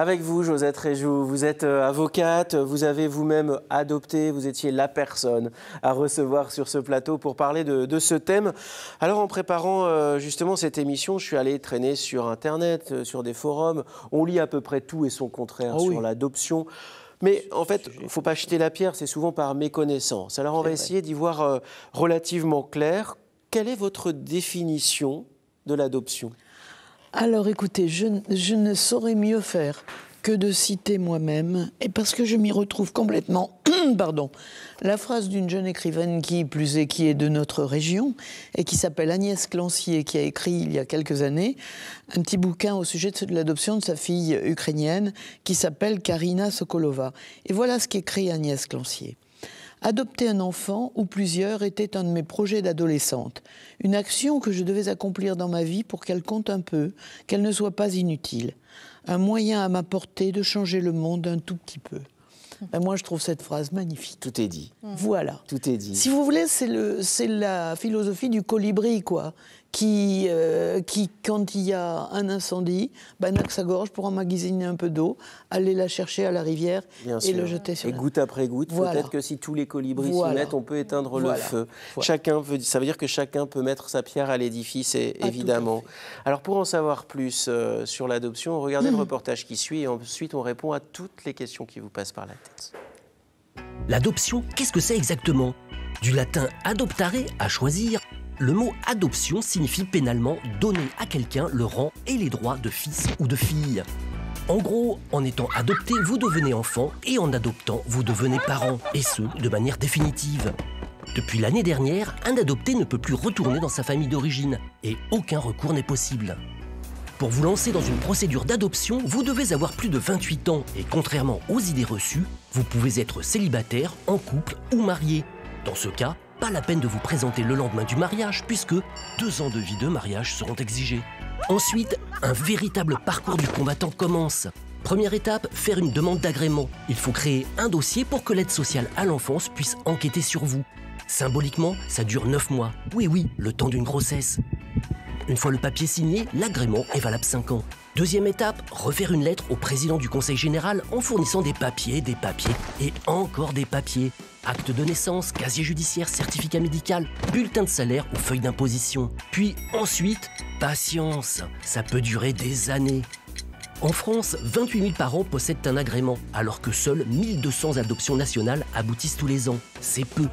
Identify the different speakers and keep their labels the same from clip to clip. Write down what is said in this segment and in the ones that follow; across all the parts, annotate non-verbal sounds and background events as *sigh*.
Speaker 1: Avec vous, Josette Réjou, vous êtes euh, avocate, vous avez vous-même adopté, vous étiez la personne à recevoir sur ce plateau pour parler de, ce thème. Alors, en préparant euh, justement cette émission, je suis allé traîner sur Internet, euh, sur des forums. On lit à peu près tout et son contraire ah sur l'adoption. Mais en fait, il ne faut pas jeter la pierre, c'est souvent par méconnaissance. Alors, on va essayer d'y voir relativement clair. Quelle est votre définition de l'adoption
Speaker 2: alors écoutez, je, ne saurais mieux faire que de citer moi-même, et parce que je m'y retrouve complètement, *clears throat* pardon, la phrase d'une jeune écrivaine qui, plus est, qui est de notre région, et qui s'appelle Agnès Clancier, qui a écrit il y a quelques années un petit bouquin au sujet de l'adoption de sa fille ukrainienne, qui s'appelle Karina Sokolova. Et voilà ce qu'écrit Agnès Clancier. Adopter un enfant ou plusieurs était un de mes projets d'adolescente, une action que je devais accomplir dans ma vie pour qu'elle compte un peu, qu'elle ne soit pas inutile, un moyen à m'apporter de changer le monde un tout petit peu. *laughs* Ben, moi, je trouve cette phrase magnifique.
Speaker 1: Tout est dit. Voilà. Tout est dit. Si
Speaker 2: vous voulez, c'est la philosophie du colibri, quoi. Euh, qui, quand il y a un incendie, ben, bah, que sa gorge pour emmagasiner un peu d'eau, aller la chercher à la rivière et le jeter sur Et goutte après
Speaker 1: goutte, peut-être que si tous les colibris s'y mettent, on peut éteindre le feu. Chacun veut. ça veut dire que chacun peut mettre sa pierre à l'édifice, évidemment. Alors pour en savoir plus euh, sur l'adoption, regardez le hmm. reportage qui suit et ensuite on répond à toutes les questions qui vous passent par la tête.
Speaker 3: L'adoption, qu'est-ce que c'est exactement Du latin adoptare, à choisir, le mot adoption signifie pénalement donner à quelqu'un le rang et les droits de fils ou de fille. En gros, en étant adopté, vous devenez enfant et en adoptant, vous devenez parent, et ce, de manière définitive. Depuis l'année dernière, un adopté ne peut plus retourner dans sa famille d'origine, et aucun recours n'est possible. Pour vous lancer dans une procédure d'adoption, vous devez avoir plus de 28 ans, et contrairement aux idées reçues, vous pouvez être célibataire, en couple ou marié. Dans ce cas, pas la peine de vous présenter le lendemain du mariage puisque deux ans de vie de mariage seront exigés. Ensuite, un véritable parcours du combattant commence. Première étape, faire une demande d'agrément. Il faut créer un dossier pour que l'aide sociale à l'enfance puisse enquêter sur vous. Symboliquement, ça dure 9 mois. Oui oui, le temps d'une grossesse. Une fois le papier signé, l'agrément est valable 5 ans. Deuxième étape, refaire une lettre au président du conseil général en fournissant des papiers, des papiers et encore des papiers. Acte de naissance, casier judiciaire, certificat médical, bulletin de salaire ou feuille d'imposition. Puis ensuite, patience, ça peut durer des années. En France, 28 000 parents possèdent un agrément, alors que seuls 1200 adoptions nationales aboutissent tous les ans. C'est peu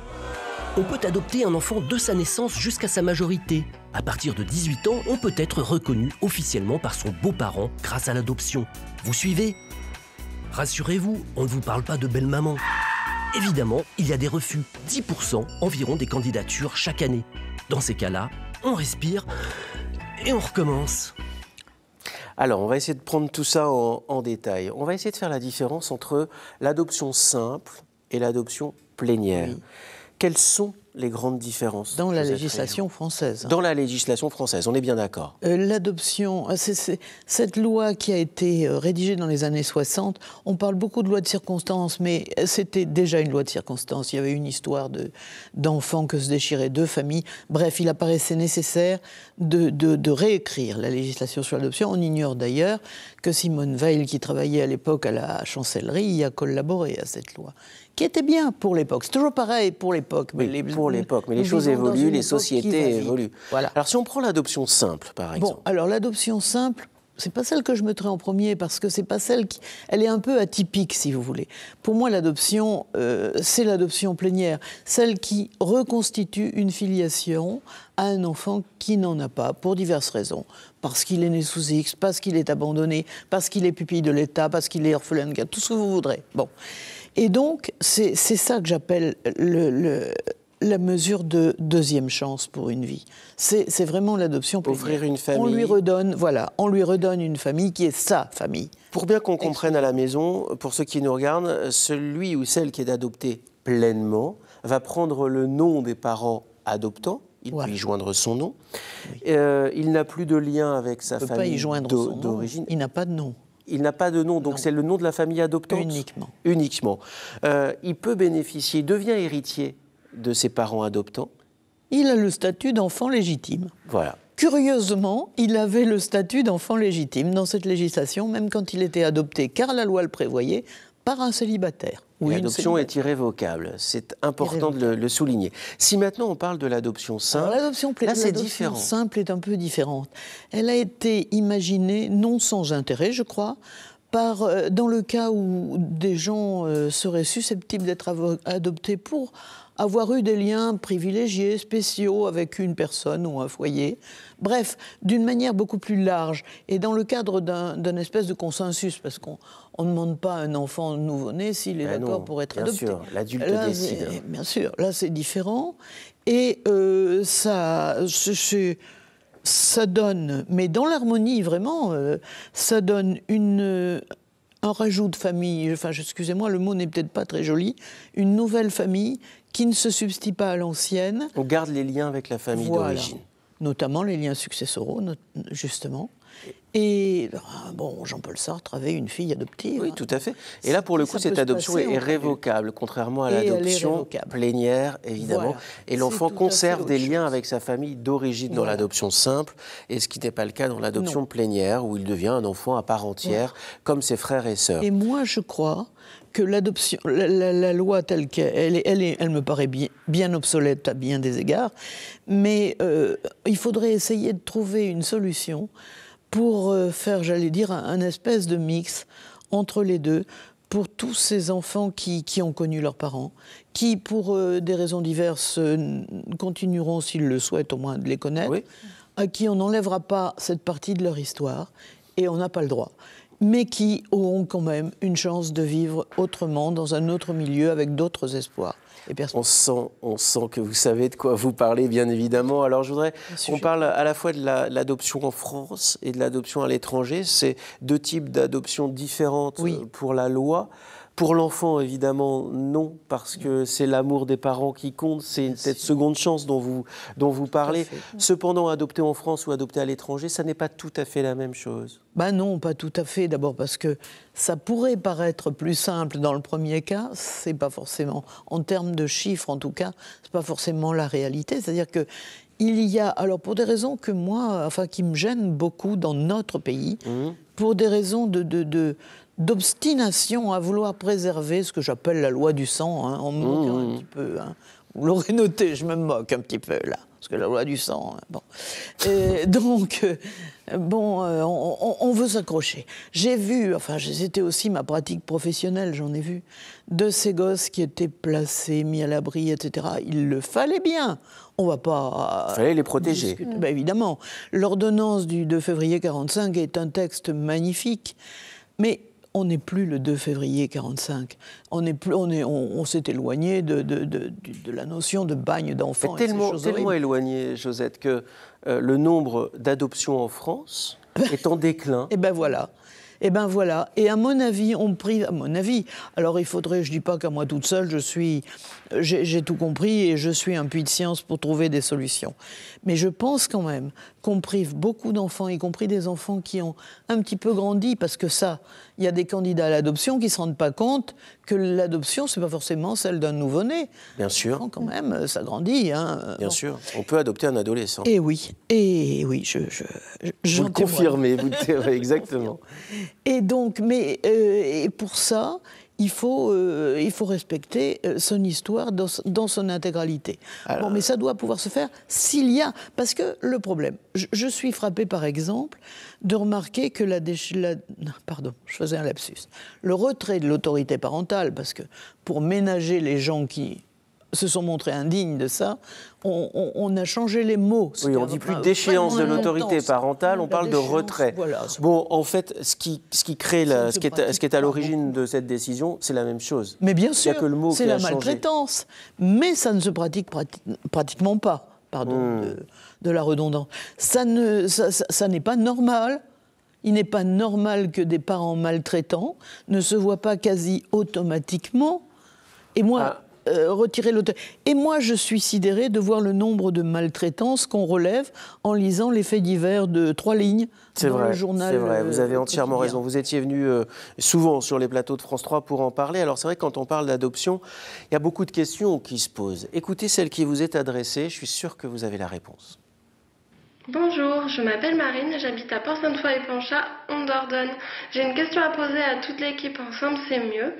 Speaker 3: on peut adopter un enfant de sa naissance jusqu'à sa majorité. À partir de 18 ans, on peut être reconnu officiellement par son beau-parent grâce à l'adoption. Vous suivez Rassurez-vous, on ne vous parle pas de belle-maman. Évidemment, il y a des refus, 10% environ des candidatures chaque année. Dans ces cas-là, on respire et on recommence.
Speaker 1: Alors, on va essayer de prendre tout ça en, détail. On va essayer de faire la différence entre l'adoption simple et l'adoption plénière quels sont les grandes différences Dans la législation française. Dans la législation française, on est bien d'accord.
Speaker 2: Euh, l'adoption L'adoption, euh, cette loi qui a été euh, rédigée dans les années 60, on parle beaucoup de loi de circonstance, mais c'était déjà une loi de circonstance. Il y avait une histoire d'enfants que se déchiraient deux familles. Bref, il apparaissait nécessaire de, de, réécrire la législation sur l'adoption. On ignore d'ailleurs que Simone Veil, qui travaillait à l'époque à la
Speaker 1: chancellerie, y a collaboré à cette loi, qui était bien pour l'époque. C'est toujours pareil pour l'époque, mais les, pour l'époque, mais les choses évoluent, les sociétés évoluent. Voilà. Alors si on prend l'adoption simple, par exemple. Bon,
Speaker 2: alors l'adoption simple, c'est pas celle que je mettrai en premier parce que c'est pas celle qui, elle est un peu atypique si vous voulez. Pour moi, l'adoption, euh, c'est l'adoption plénière, celle qui reconstitue une filiation à un enfant qui n'en a pas pour diverses raisons, parce qu'il est né sous X, parce qu'il est abandonné, parce qu'il est pupille de l'État, parce qu'il est orphelin de tout ce que vous voudrez. Bon. Et donc, c'est ça que j'appelle le, la mesure de deuxième chance pour une vie. C'est vraiment l'adoption. Offrir une famille. On lui
Speaker 1: redonne, voilà, on lui redonne une famille qui est sa famille. Pour bien qu'on comprenne à la maison, pour ceux qui nous regardent, celui ou celle qui est adopté pleinement va prendre le nom des parents adoptants. Il peut y joindre son nom. Euh, il n'a plus de lien avec sa famille d'origine. Il n'a pas de nom. Il n'a pas de nom, donc c'est le nom de la famille adoptante. Uniquement. Uniquement. Euh, il peut bénéficier, devient héritier de ses parents adoptants. Il a le statut d'enfant légitime. Voilà. Curieusement, il
Speaker 2: avait le statut d'enfant légitime dans cette législation, même quand il était adopté, car la loi le prévoyait, par un célibataire. Oui, l'adoption
Speaker 1: est irrévocable. C'est important de le, souligner. Si maintenant on parle de l'adoption simple, l'adoption, là c'est différent.
Speaker 2: simple est un peu différente. Elle a été imaginée non sans intérêt, je crois. Par, euh, dans le cas où des gens euh, seraient susceptibles d'être adoptés pour avoir eu des liens privilégiés, spéciaux avec une personne ou un foyer. Bref, d'une manière beaucoup plus large et dans le cadre d'un espèce de consensus, parce qu'on ne demande pas à un enfant nouveau-né s'il
Speaker 1: est ben d'accord pour être adopté. Bien sûr, l'adulte décide. Bien
Speaker 2: sûr, là c'est différent. Et euh, ça, ça donne, mais dans l'harmonie vraiment, euh, ça donne une, euh, un rajout de famille, enfin excusez-moi, le mot n'est peut-être pas très joli, une nouvelle famille qui ne se substitue pas à l'ancienne. On garde les liens avec la famille d'origine. Notamment les liens successoraux,
Speaker 1: justement. Et ah, bon, Jean-Paul Sartre avait une fille adoptive. Oui, hein. tout à fait. Et là, pour le coup, cette adoption est révocable, contrairement à l'adoption plénière, évidemment. Et l'enfant conserve des liens avec sa famille d'origine dans l'adoption simple, et ce qui n'est pas le cas dans l'adoption plénière, où il devient un enfant à part entière, comme ses frères et sœurs. Et
Speaker 2: moi, je crois que l'adoption, la, loi telle qu'elle est, elle, me paraît bien, bien, obsolète à bien des égards, mais euh, il faudrait essayer de trouver une solution pour euh, faire, j'allais dire, un, espèce de mix entre les deux pour tous ces enfants qui, ont connu leurs parents, qui, pour euh, des raisons diverses, euh, continueront, s'ils le souhaitent au moins, de les connaître, à qui on n'enlèvera pas cette partie de leur histoire, et on n'a pas le droit, mais qui auront quand même une chance de
Speaker 1: vivre autrement, dans un autre milieu, avec d'autres espoirs on sent, on sent que vous savez de quoi vous parlez, bien évidemment. Alors, je voudrais on parle à la fois de l'adoption en France et de l'adoption à l'étranger. C'est deux types d'adoption différentes euh, pour la loi. Pour l'enfant, évidemment, non, parce que c'est l'amour des parents qui compte, c'est cette seconde chance dont vous, dont vous parlez. Cependant, adopter en France ou adopter à l'étranger, ça n'est pas tout à fait la même chose.
Speaker 2: Bah non, pas tout à fait. D'abord parce que ça pourrait paraître plus simple dans le premier cas, c'est pas forcément, en termes de chiffres en tout cas, c'est pas forcément la réalité. C'est-à-dire que il y a, alors pour des raisons que moi, enfin qui me gênent beaucoup dans notre pays, mmh. pour des raisons de, d'obstination à vouloir préserver ce que j'appelle la loi du sang, en hein, me mmh. un petit peu. Hein. Vous l'aurez noté, je me moque un petit peu là parce que la loi du sang. Hein, bon. Euh, *laughs* donc, euh, bon, euh, on, veut s'accrocher. J'ai vu, enfin, c'était aussi ma pratique professionnelle, j'en ai vu, de ces gosses qui étaient placés, mis à l'abri, etc. Il le fallait bien. On va pas. Il fallait les protéger. Ben, évidemment. L'ordonnance du 2 février 45 est un texte magnifique. Mais on n'est plus le 2 février 45. On on s'est éloigné de de, la notion de bagne
Speaker 1: d'enfants. Tellement, tellement éloigné, Josette, que euh, le nombre d'adoptions en France ben. est en déclin. Et eh ben voilà. Eh bien voilà. Et à mon avis, on prive. À mon
Speaker 2: avis. Alors il faudrait, je dis pas qu'à moi toute seule, je suis, j'ai tout compris et je suis un puits de science pour trouver des solutions. Mais je pense quand même qu'on prive beaucoup d'enfants, y compris des enfants qui ont un petit peu grandi, parce que ça, il y a des candidats à l'adoption qui ne se rendent pas compte que l'adoption, n'est pas forcément celle d'un nouveau-né. Bien sûr. Quand même, ça grandit. Hein.
Speaker 1: Bien sûr. On peut adopter un adolescent. Et eh
Speaker 2: oui. Et eh oui, je. je, je
Speaker 1: vous le confirmez, *laughs* exactement.
Speaker 2: Et donc, mais euh, pour ça, il faut, euh, il faut respecter euh, son histoire dans, son intégralité. mais ça doit pouvoir se faire s'il y a. Parce que le problème, je, suis frappé par exemple de remarquer que la, la... Pardon, je faisais un lapsus. Le retrait de l'autorité parentale, parce que pour ménager les gens qui se sont montrés indignes de ça, on, a changé les mots. Oui, on ne dit plus d'échéance de l'autorité
Speaker 1: parentale, on parle de retrait. Voilà. Bon, en fait, ce qui, ce qui crée, la, ce, qui est, ce, qui est, à l'origine de cette décision, c'est la même chose. Mais bien sûr, c'est la maltraitance.
Speaker 2: Mais ça ne se pratique pratiquement pas, pardon hmm. de, la redondance. Ça n'est ne, ça, ça, pas normal. Il n'est pas normal que des parents maltraitants ne se voient pas quasi automatiquement. Et moi, ah. Euh, retirer l'auteur. Et moi, je suis sidéré de voir le nombre de maltraitances qu'on relève en lisant les faits divers de trois lignes
Speaker 1: le journal. – C'est vrai, vous euh, avez entièrement raison. Vous étiez venu euh, souvent sur les plateaux de France 3 pour en parler. Alors c'est vrai que quand on parle d'adoption, il y a beaucoup de questions qui se posent. Écoutez celle qui vous est adressée, je suis sûr que vous avez la réponse.
Speaker 4: Bonjour, je m'appelle Marine, j'habite à port sainte foy et plancha on Dordogne. J'ai une question à poser à toute l'équipe Ensemble c'est mieux.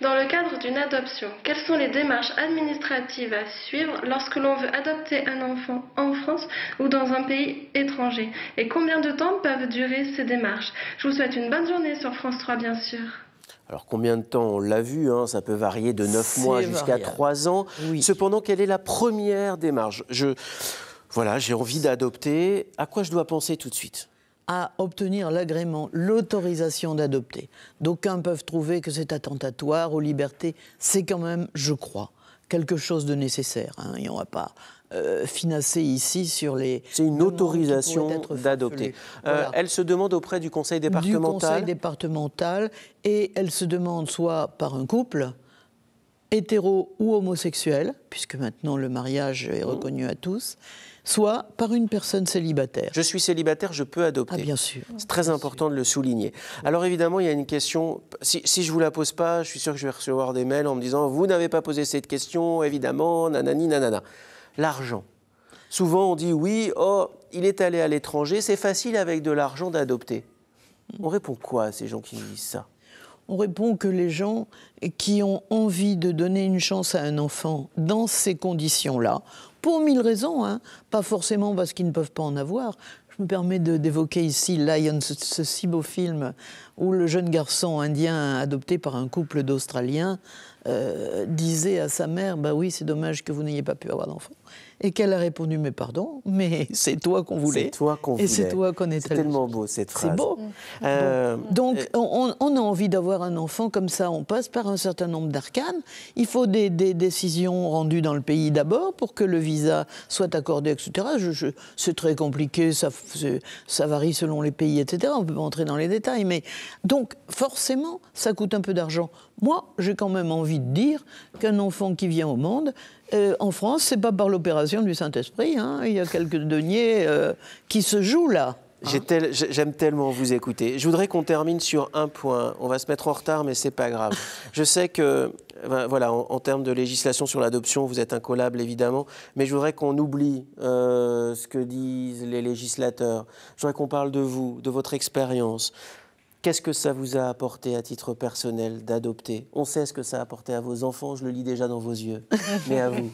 Speaker 4: Dans le cadre d'une adoption, quelles sont les démarches administratives à suivre lorsque l'on veut adopter un enfant en France ou dans un pays étranger Et combien de temps peuvent durer ces démarches Je vous souhaite une bonne journée sur France 3 bien sûr.
Speaker 1: Alors combien de temps On l'a vu, hein, ça peut varier de 9 mois jusqu'à 3 ans. Cependant, quelle est la première démarche Je... Voilà, j'ai envie d'adopter. À quoi je dois penser tout de suite
Speaker 2: à obtenir l'agrément, l'autorisation d'adopter. D'aucuns peuvent trouver que c'est attentatoire aux libertés. C'est quand même, je crois, quelque chose de nécessaire. Hein. et on ne va pas
Speaker 1: euh, finasser ici sur les. C'est une autorisation d'adopter. Euh, elle se demande auprès du conseil départemental. Du conseil
Speaker 2: départemental et elle se demande soit par un couple hétéro ou homosexuel, puisque maintenant le mariage
Speaker 1: est mmh. reconnu à tous, soit par une personne célibataire. Je suis célibataire, je peux adopter. Ah, bien sûr. C'est très important de le souligner. Alors évidemment, il y a une question, si, si je ne vous la pose pas, je suis sûr que je vais recevoir des mails en me disant, vous n'avez pas posé cette question, évidemment, nanani, nanana. L'argent. Souvent on dit, oui, oh, il est allé à l'étranger, c'est facile avec de l'argent d'adopter. Mmh. On répond quoi à ces gens qui disent ça
Speaker 2: on répond que les gens qui ont envie de donner une chance à un enfant dans ces conditions-là, pour mille raisons, hein, pas forcément parce qu'ils ne peuvent pas en avoir. Je me permets d'évoquer ici Lion, ce, ce si beau film où le jeune garçon indien adopté par un couple d'Australiens euh, disait à sa mère Bah oui, c'est dommage que vous n'ayez pas pu avoir d'enfant. Et qu'elle a répondu Mais pardon, mais *laughs* c'est toi qu'on voulait. C'est toi qu'on voulait. c'est toi
Speaker 1: qu'on tellement beau cette phrase. C'est beau. Euh, donc,
Speaker 2: on, a envie d'avoir un enfant comme ça. On passe par un certain nombre d'arcanes. Il faut des, décisions rendues dans le pays d'abord pour que le visa soit accordé, etc. c'est très compliqué, ça, ça varie selon les pays, etc. On peut pas entrer dans les détails. Mais donc, forcément, ça coûte un peu d'argent. Moi, j'ai quand même envie de dire qu'un enfant qui vient au monde, euh, en France, c'est pas par
Speaker 1: l'opération du Saint-Esprit. Hein. il y a quelques deniers euh, qui se jouent là. Hein. J'aime tellement vous écouter. Je voudrais qu'on termine sur un point. On va se mettre en retard, mais c'est pas grave. *laughs* Je sais que, ben, voilà, en, termes de législation sur l'adoption, vous êtes incollable évidemment, mais je voudrais qu'on oublie euh, ce que disent les législateurs. Je voudrais qu'on parle de vous, de votre expérience. Qu'est-ce que ça vous a apporté à titre personnel d'adopter On sait ce que ça a apporté à vos enfants, je le lis déjà dans vos yeux, *laughs* mais à vous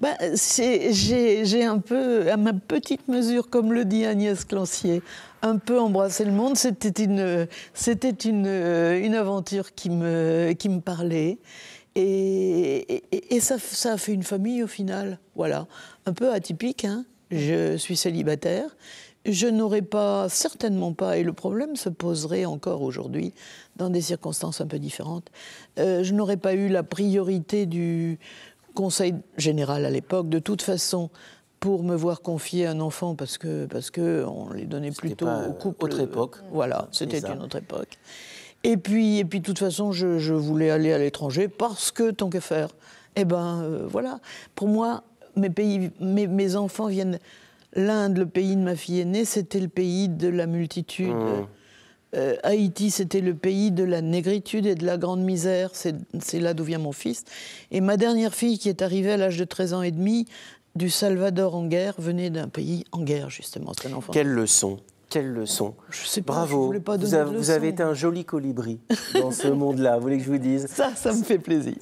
Speaker 2: bah, J'ai un peu, à ma petite mesure, comme le dit Agnès Clancier, un peu embrassé le monde. C'était une, c'était une, une aventure qui me, qui me parlait. Et, et ça, ça, a fait une famille au final. Voilà. Un peu atypique. Hein. Je suis célibataire je n'aurais pas, certainement pas, et le problème se poserait encore aujourd'hui, dans des circonstances un peu différentes, euh, je n'aurais pas eu la priorité du Conseil général à l'époque, de toute façon, pour me voir confier un enfant, parce que parce que on les donnait plutôt au couple. Autre
Speaker 1: époque. Euh, voilà, c'était une autre époque.
Speaker 2: Et puis, et puis, de toute façon, je, voulais aller à l'étranger parce que, tant que faire, eh ben, euh, voilà. Pour moi, mes pays, mes enfants viennent l'Inde, le pays de ma fille aînée, c'était le pays de la multitude. Mmh. Euh, Haïti, c'était le pays de la négritude et de la grande misère. C'est là d'où vient mon fils. Et ma dernière fille, qui est arrivée à l'âge de 13 ans et demi, du Salvador en guerre, venait d'un pays en guerre, justement. quelles enfant. Quelle
Speaker 1: leçon quelle leçon je sais Bravo. pas vous, avez, vous, avez été un joli colibri dans ce monde-là. Vous voulez que je vous dise Ça, ça me fait plaisir.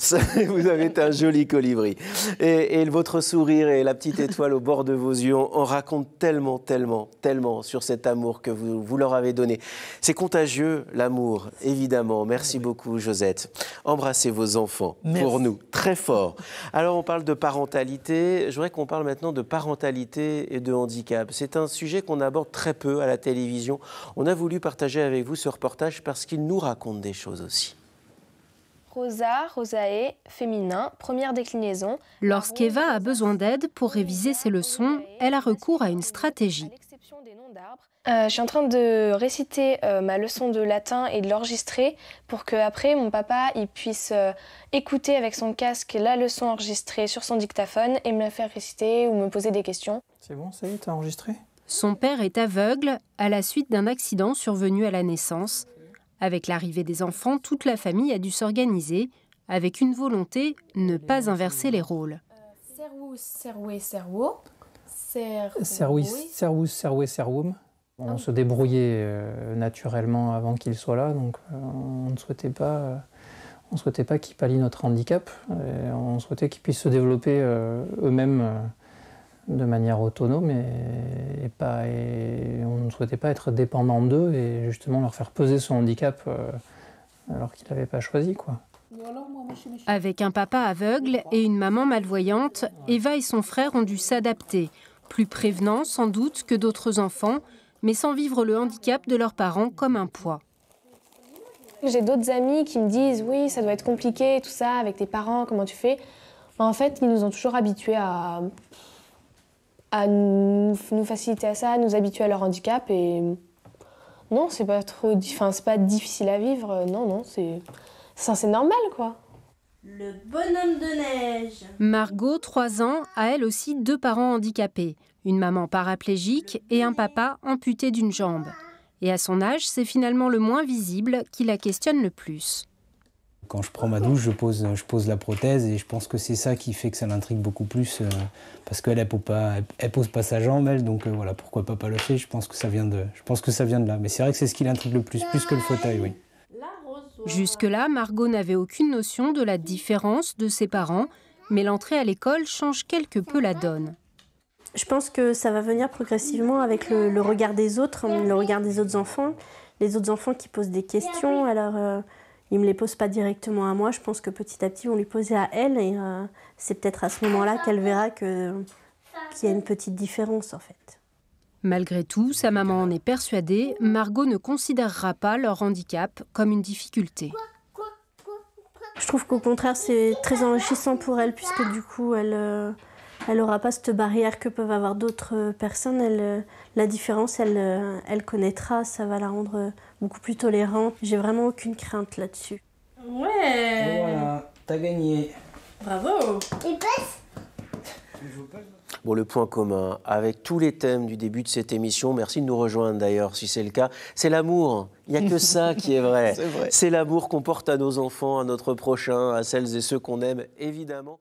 Speaker 1: vous avez été un joli colibri. Et, votre sourire et la petite étoile au bord de vos yeux, en racontent raconte tellement, tellement, tellement sur cet amour que vous, leur avez donné. C'est contagieux, l'amour, évidemment. Merci beaucoup, Josette. Embrassez vos enfants pour nous, très fort. Alors, on parle de parentalité. Je voudrais qu'on parle maintenant de parentalité et de handicap. C'est un sujet qu'on aborde très peu à la télévision. On a voulu partager avec vous ce reportage parce qu'il nous raconte des choses aussi.
Speaker 4: Rosa, rosae, féminin, première déclinaison. Lorsqu'Eva a besoin d'aide pour réviser ses leçons, elle a recours à une stratégie. Euh, je suis en train de réciter euh, ma leçon de latin et de l'enregistrer pour qu'après mon papa il puisse euh, écouter avec son casque la leçon enregistrée sur son dictaphone et me la faire réciter ou me poser des questions. C'est bon, ça y t'as enregistré son père est aveugle à la suite d'un accident survenu à la naissance. Avec l'arrivée des enfants, toute la famille a dû s'organiser avec une volonté, ne pas inverser les rôles.
Speaker 3: On se débrouillait
Speaker 1: euh, naturellement avant qu'il soit là, donc euh, on ne souhaitait pas, euh, qu'il pallie notre handicap. on souhaitait qu'il puisse se développer eux-mêmes de manière autonome et, pas, et on ne souhaitait pas être dépendant d'eux et justement leur faire peser son handicap euh, alors qu'il n'avait pas choisi. quoi.
Speaker 4: Avec un papa aveugle et une maman malvoyante, Eva et son frère ont dû s'adapter, plus prévenants sans doute que d'autres enfants, mais sans vivre le handicap de leurs parents comme un poids. J'ai d'autres amis qui me disent oui, ça doit être compliqué, tout ça, avec tes parents, comment tu fais en fait, ils nous ont toujours habitués à à nous, faciliter à ça, à nous habituer à leur handicap. Et non, c'est pas trop, enfin c'est pas difficile à vivre. Euh, non, non, c'est, c'est normal quoi. Le bonhomme de neige. Margot, 3 ans, a elle aussi deux parents handicapés, une maman paraplégique et un papa amputé d'une jambe. Et à son âge, c'est finalement le moins visible qui la questionne le plus.
Speaker 3: Quand je prends ma douche, je pose, je pose la prothèse et je pense que c'est ça qui fait que ça l'intrigue beaucoup plus euh, parce qu'elle elle pose, pas, elle, pose sa jambe elle donc euh, voilà pourquoi pas pas lâcher. Je pense que ça vient de, je pense que ça vient de là. Mais c'est vrai que c'est ce qui l'intrigue le plus, plus que le fauteuil, oui.
Speaker 4: Jusque-là, Margot n'avait aucune notion de la différence de ses parents, mais l'entrée à l'école change quelque peu la donne. Je pense que ça va venir progressivement avec le, regard des autres, le regard des autres enfants, les autres enfants qui posent des questions. Alors euh, il me les pose pas directement à moi. Je pense que petit à petit, on les poser à elle. Et euh, c'est peut-être à ce moment-là qu'elle verra qu'il y a une petite différence, en fait. Malgré tout, sa maman en est persuadée, Margot ne considérera pas leur handicap comme une difficulté. Je trouve qu'au contraire, c'est très enrichissant pour elle, puisque du coup, elle. Euh, elle n'aura pas cette barrière que peuvent avoir d'autres euh, personnes. Elle, euh, la différence, elle, euh, elle connaîtra, ça va la rendre beaucoup plus tolérante. J'ai vraiment aucune crainte là-dessus. Ouais Voilà, t'as gagné. Bravo Et passe
Speaker 1: Bon, le point commun avec tous les thèmes du début de cette émission, merci de nous rejoindre d'ailleurs si c'est le cas, c'est l'amour. Il n'y a que ça qui est *laughs* vrai. c'est l'amour qu'on porte à nos enfants, à notre prochain, à celles et ceux qu'on aime, évidemment.